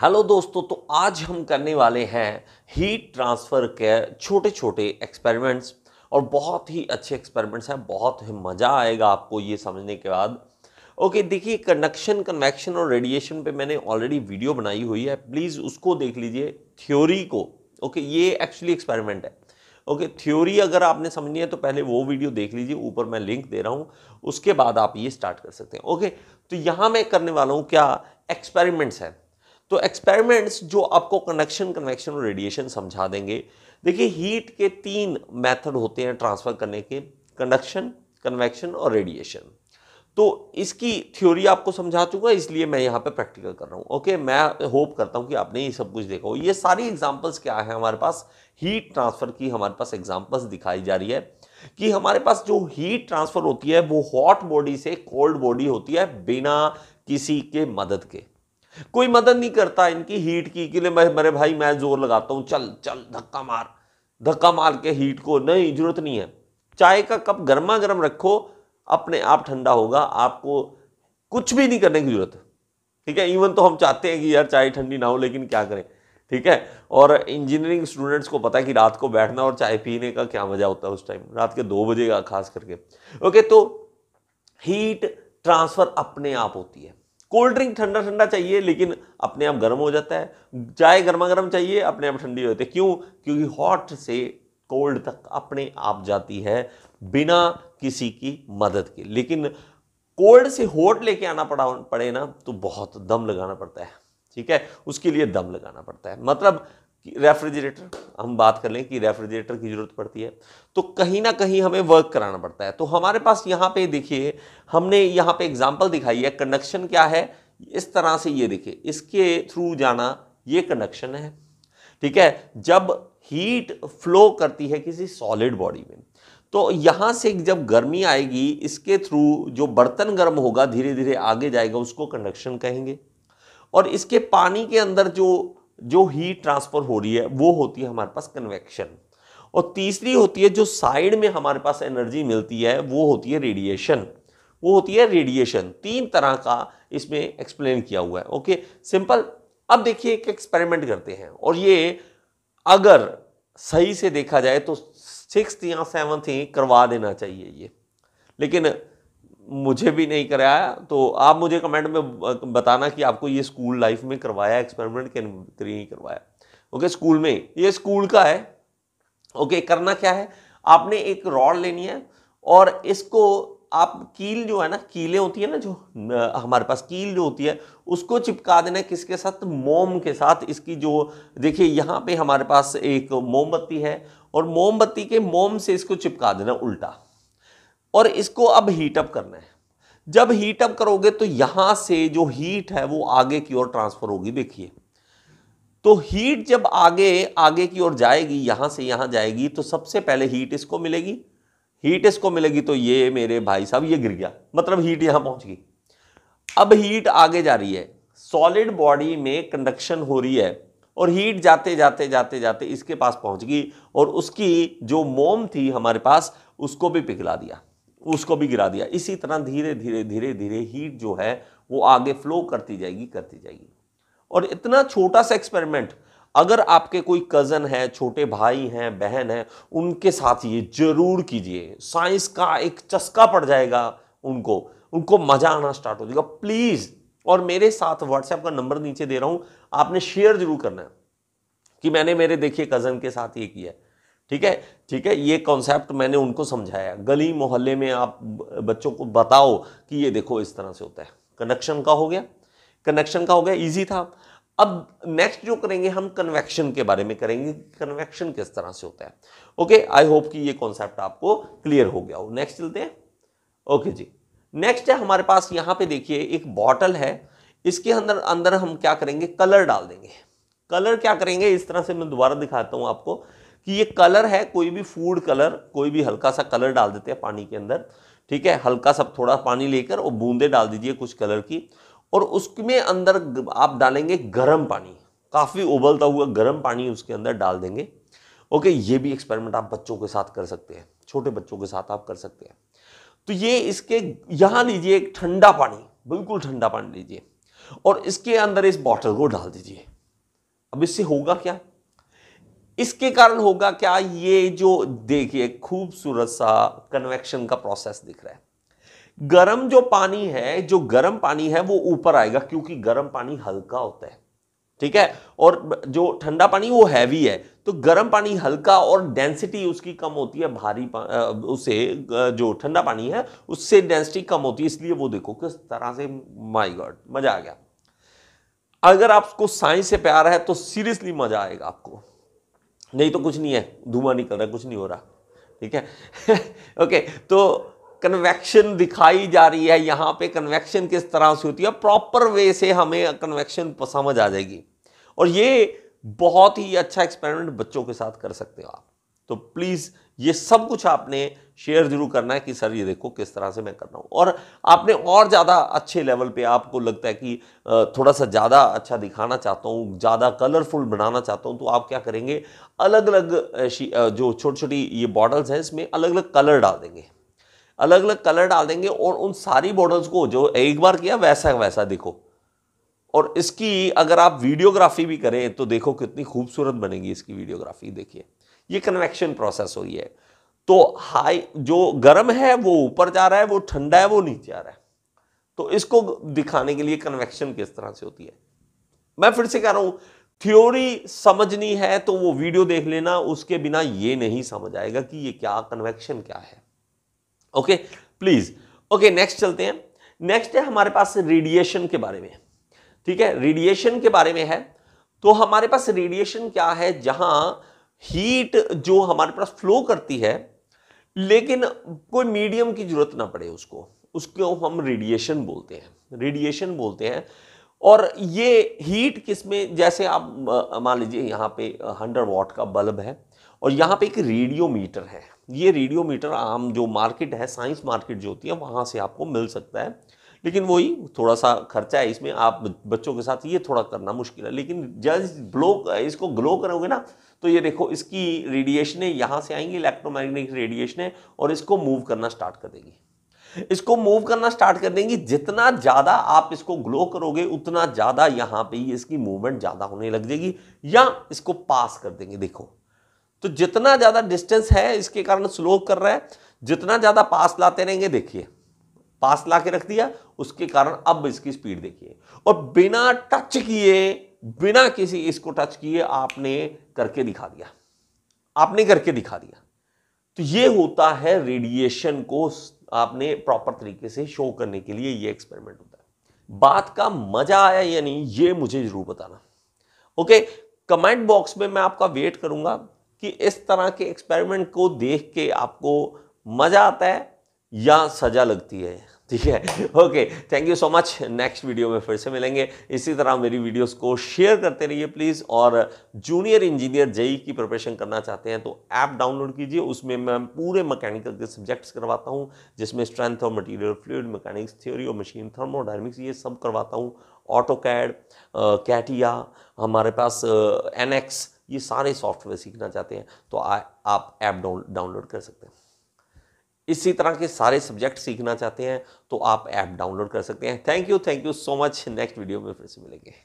hello दोस्तों तो आज हम करने वाले हैं हीट ट्रांसफ़र के छोटे छोटे एक्सपेरिमेंट्स और बहुत ही अच्छे एक्सपेरिमेंट्स हैं बहुत ही मज़ा आएगा आपको ये समझने के बाद ओके देखिए कंडक्शन कन्वेक्शन और रेडिएशन पे मैंने ऑलरेडी वीडियो बनाई हुई है प्लीज़ उसको देख लीजिए थ्योरी को ओके ये एक्चुअली एक्सपेरिमेंट है ओके थ्योरी अगर आपने समझनी है तो पहले वो वीडियो देख लीजिए ऊपर मैं लिंक दे रहा हूँ उसके बाद आप ये स्टार्ट कर सकते हैं ओके तो यहाँ मैं करने वाला हूँ क्या एक्सपेरिमेंट्स हैं तो एक्सपेरिमेंट्स जो आपको कनेक्शन कन्वेक्शन और रेडिएशन समझा देंगे देखिए हीट के तीन मेथड होते हैं ट्रांसफ़र करने के कंडक्शन कन्वेक्शन और रेडिएशन तो इसकी थ्योरी आपको समझा चुका इसलिए मैं यहाँ पे प्रैक्टिकल कर रहा हूँ ओके मैं होप करता हूँ कि आपने ये सब कुछ देखा हो ये सारी एग्जांपल्स क्या है हमारे पास हीट ट्रांसफ़र की हमारे पास एग्जांपल्स दिखाई जा रही है कि हमारे पास जो हीट ट्रांसफ़र होती है वो हॉट बॉडी से कोल्ड बॉडी होती है बिना किसी के मदद के कोई मदद नहीं करता इनकी हीट की के लिए मैं मेरे भाई मैं जोर लगाता हूँ चल चल धक्का मार धक्का मार के हीट को नहीं जरूरत नहीं है चाय का कप गर्मा गर्म रखो अपने आप ठंडा होगा आपको कुछ भी नहीं करने की जरूरत ठीक है इवन तो हम चाहते हैं कि यार चाय ठंडी ना हो लेकिन क्या करें ठीक है और इंजीनियरिंग स्टूडेंट्स को पता है कि रात को बैठना और चाय पीने का क्या मजा होता है उस टाइम रात के दो बजे का खास करके ओके तो हीट ट्रांसफर अपने आप होती है कोल्ड ड्रिंक ठंडा ठंडा चाहिए लेकिन अपने आप गर्म हो जाता है चाय गर्मा गर्म चाहिए अपने आप ठंडी हो जाती है क्यों क्योंकि हॉट से कोल्ड तक अपने आप जाती है बिना किसी की मदद के लेकिन कोल्ड से होट लेके आना पड़ा पड़े ना तो बहुत दम लगाना पड़ता है ठीक है उसके लिए दम लगाना पड़ता है मतलब रेफ्रिजरेटर हम बात कर लें कि रेफ्रिजरेटर की ज़रूरत पड़ती है तो कहीं ना कहीं हमें वर्क कराना पड़ता है तो हमारे पास यहाँ पे देखिए हमने यहाँ पे एग्जांपल दिखाई है कंडक्शन क्या है इस तरह से ये देखिए इसके थ्रू जाना ये कंडक्शन है ठीक है जब हीट फ्लो करती है किसी सॉलिड बॉडी में तो यहाँ से जब गर्मी आएगी इसके थ्रू जो बर्तन गर्म होगा धीरे धीरे आगे जाएगा उसको कंडक्शन कहेंगे और इसके पानी के अंदर जो जो हीट ट्रांसफर हो रही है वो होती है हमारे पास कन्वेक्शन और तीसरी होती है जो साइड में हमारे पास एनर्जी मिलती है वो होती है रेडिएशन वो होती है रेडिएशन तीन तरह का इसमें एक्सप्लेन किया हुआ है ओके सिंपल अब देखिए एक एक्सपेरिमेंट करते हैं और ये अगर सही से देखा जाए तो सिक्स या सेवन्थ ही करवा देना चाहिए ये लेकिन मुझे भी नहीं कराया तो आप मुझे कमेंट में बताना कि आपको ये स्कूल लाइफ में करवाया एक्सपेरिमेंट के नहीं करवाया ओके स्कूल में ये स्कूल का है ओके करना क्या है आपने एक रॉड लेनी है और इसको आप कील जो है ना कीलें होती है ना जो हमारे पास कील जो होती है उसको चिपका देना किसके साथ मोम के साथ इसकी जो देखिए यहाँ पे हमारे पास एक मोमबत्ती है और मोमबत्ती के मोम से इसको चिपका देना उल्टा और इसको अब हीटअप करना है जब हीटअप करोगे तो यहां से जो हीट है वो आगे की ओर ट्रांसफर होगी देखिए तो हीट जब आगे आगे की ओर जाएगी यहां से यहां जाएगी तो सबसे पहले हीट इसको मिलेगी हीट इसको मिलेगी तो ये मेरे भाई साहब ये गिर गया मतलब हीट यहां पहुंच गई अब हीट आगे जा रही है सॉलिड बॉडी में कंडक्शन हो रही है और हीट जाते जाते जाते जाते इसके पास पहुंच गई और उसकी जो मोम थी हमारे पास उसको भी पिघला दिया उसको भी गिरा दिया इसी तरह धीरे धीरे धीरे धीरे हीट जो है वो आगे फ्लो करती जाएगी करती जाएगी और इतना छोटा सा एक्सपेरिमेंट अगर आपके कोई कज़न है छोटे भाई हैं बहन हैं उनके साथ ये जरूर कीजिए साइंस का एक चस्का पड़ जाएगा उनको उनको मज़ा आना स्टार्ट हो जाएगा प्लीज़ और मेरे साथ व्हाट्सएप का नंबर नीचे दे रहा हूँ आपने शेयर जरूर करना है कि मैंने मेरे देखिए कज़न के साथ ये किया है ठीक है ठीक है ये कॉन्सेप्ट मैंने उनको समझाया गली मोहल्ले में आप बच्चों को बताओ कि ये देखो इस तरह से होता है कनेक्शन का हो गया कनेक्शन का हो गया ईजी था अब नेक्स्ट जो करेंगे हम कन्वेक्शन के बारे में करेंगे कन्वेक्शन किस तरह से होता है ओके आई होप कि ये कॉन्सेप्ट आपको क्लियर हो गया हो नेक्स्ट चलते हैं ओके जी नेक्स्ट है हमारे पास यहाँ पे देखिए एक बॉटल है इसके अंदर अंदर हम क्या करेंगे कलर डाल देंगे कलर क्या करेंगे इस तरह से मैं दोबारा दिखाता हूँ आपको कि ये कलर है कोई भी फूड कलर कोई भी हल्का सा कलर डाल देते हैं पानी के अंदर ठीक है हल्का सा थोड़ा पानी लेकर और बूंदे डाल दीजिए कुछ कलर की और उसमें अंदर आप डालेंगे गर्म पानी काफ़ी उबलता हुआ गर्म पानी उसके अंदर डाल देंगे ओके ये भी एक्सपेरिमेंट आप बच्चों के साथ कर सकते हैं छोटे बच्चों के साथ आप कर सकते हैं तो ये इसके यहाँ लीजिए एक ठंडा पानी बिल्कुल ठंडा पानी लीजिए और इसके अंदर इस बॉटल को डाल दीजिए अब इससे होगा क्या इसके कारण होगा क्या ये जो देखिए खूबसूरत सा कन्वेक्शन का प्रोसेस दिख रहा है गर्म जो पानी है जो गर्म पानी है वो ऊपर आएगा क्योंकि गर्म पानी हल्का होता है ठीक है और जो ठंडा पानी वो हैवी है तो गर्म पानी हल्का और डेंसिटी उसकी कम होती है भारी उसे जो ठंडा पानी है उससे डेंसिटी कम होती है इसलिए वो देखो किस तरह से माय गॉड मजा आ गया अगर आपको साइंस से प्यार है तो सीरियसली मजा आएगा आपको नहीं तो कुछ नहीं है धुआं निकल रहा है कुछ नहीं हो रहा ठीक है ओके तो कन्वेक्शन दिखाई जा रही है यहाँ पे कन्वेक्शन किस तरह से होती है प्रॉपर वे से हमें कन्वेक्शन समझ आ जाएगी और ये बहुत ही अच्छा एक्सपेरिमेंट बच्चों के साथ कर सकते हो आप तो प्लीज़ ये सब कुछ आपने शेयर जरूर करना है कि सर ये देखो किस तरह से मैं कर रहा हूँ और आपने और ज़्यादा अच्छे लेवल पे आपको लगता है कि थोड़ा सा ज़्यादा अच्छा दिखाना चाहता हूँ ज़्यादा कलरफुल बनाना चाहता हूँ तो आप क्या करेंगे अलग अलग जो छोटी छोटी ये बॉटल्स हैं इसमें अलग अलग कलर डाल देंगे अलग अलग कलर डाल देंगे और उन सारी बॉटल्स को जो एक बार किया वैसा वैसा देखो और इसकी अगर आप वीडियोग्राफी भी करें तो देखो कितनी खूबसूरत बनेगी इसकी वीडियोग्राफी देखिए ये कन्वेक्शन प्रोसेस हो रही है तो हाई जो गर्म है वो ऊपर जा रहा है वो ठंडा है वो नीचे आ रहा है तो इसको दिखाने के लिए कन्वेक्शन किस तरह से होती है मैं फिर से कह रहा हूं थ्योरी समझनी है तो वो वीडियो देख लेना उसके बिना ये नहीं समझ आएगा कि ये क्या कन्वेक्शन क्या है ओके प्लीज ओके नेक्स्ट चलते हैं नेक्स्ट है हमारे पास रेडिएशन के बारे में ठीक है रेडिएशन के बारे में है तो हमारे पास रेडिएशन क्या है जहां हीट जो हमारे पास फ्लो करती है लेकिन कोई मीडियम की जरूरत ना पड़े उसको उसको हम रेडिएशन बोलते हैं रेडिएशन बोलते हैं और ये हीट किस में जैसे आप मान लीजिए यहाँ पे हंड्रेड वॉट का बल्ब है और यहाँ पे एक रेडियोमीटर है ये रेडियोमीटर आम जो मार्केट है साइंस मार्केट जो होती है वहाँ से आपको मिल सकता है लेकिन वही थोड़ा सा खर्चा है इसमें आप बच्चों के साथ ये थोड़ा करना मुश्किल है लेकिन जब ब्लो इसको ग्लो करोगे ना तो ये देखो इसकी रेडिएशनें यहाँ से आएंगी इलेक्ट्रोमैग्नेटिक रेडिएशनें और इसको मूव करना स्टार्ट कर देगी इसको मूव करना स्टार्ट कर देंगी जितना ज़्यादा आप इसको ग्लो करोगे उतना ज़्यादा यहाँ पे ही इसकी मूवमेंट ज़्यादा होने लग जाएगी या इसको पास कर देंगे देखो तो जितना ज़्यादा डिस्टेंस है इसके कारण स्लो कर रहा है जितना ज़्यादा पास लाते रहेंगे देखिए पास ला के रख दिया उसके कारण अब इसकी स्पीड देखिए और बिना टच किए बिना किसी इसको टच किए आपने करके दिखा दिया आपने करके दिखा दिया तो ये होता है रेडिएशन को आपने प्रॉपर तरीके से शो करने के लिए ये एक्सपेरिमेंट होता है बात का मजा आया या नहीं ये मुझे जरूर बताना ओके कमेंट बॉक्स में मैं आपका वेट करूंगा कि इस तरह के एक्सपेरिमेंट को देख के आपको मजा आता है या सजा लगती है ठीक है okay thank you so much next video में फिर से मिलेंगे इसी तरह मेरी वीडियोस को शेयर करते रहिए प्लीज़ और जूनियर इंजीनियर जेई की प्रिपरेशन करना चाहते हैं तो ऐप डाउनलोड कीजिए उसमें मैं पूरे मैकेनिकल के सब्जेक्ट्स करवाता हूँ जिसमें स्ट्रेंथ और मटेरियल फ्लूड मैकेनिक्स थ्योरी और मशीन थर्मोडायनेमिक्स ये सब करवाता हूँ ऑटो कैड कैटिया हमारे पास एनएक्स ये सारे सॉफ्टवेयर सीखना चाहते हैं तो आ, आप ऐप डाउनलोड कर सकते हैं इसी तरह के सारे सब्जेक्ट सीखना चाहते हैं तो आप ऐप डाउनलोड कर सकते हैं thank you thank you so much next video में फिर से मिलेंगे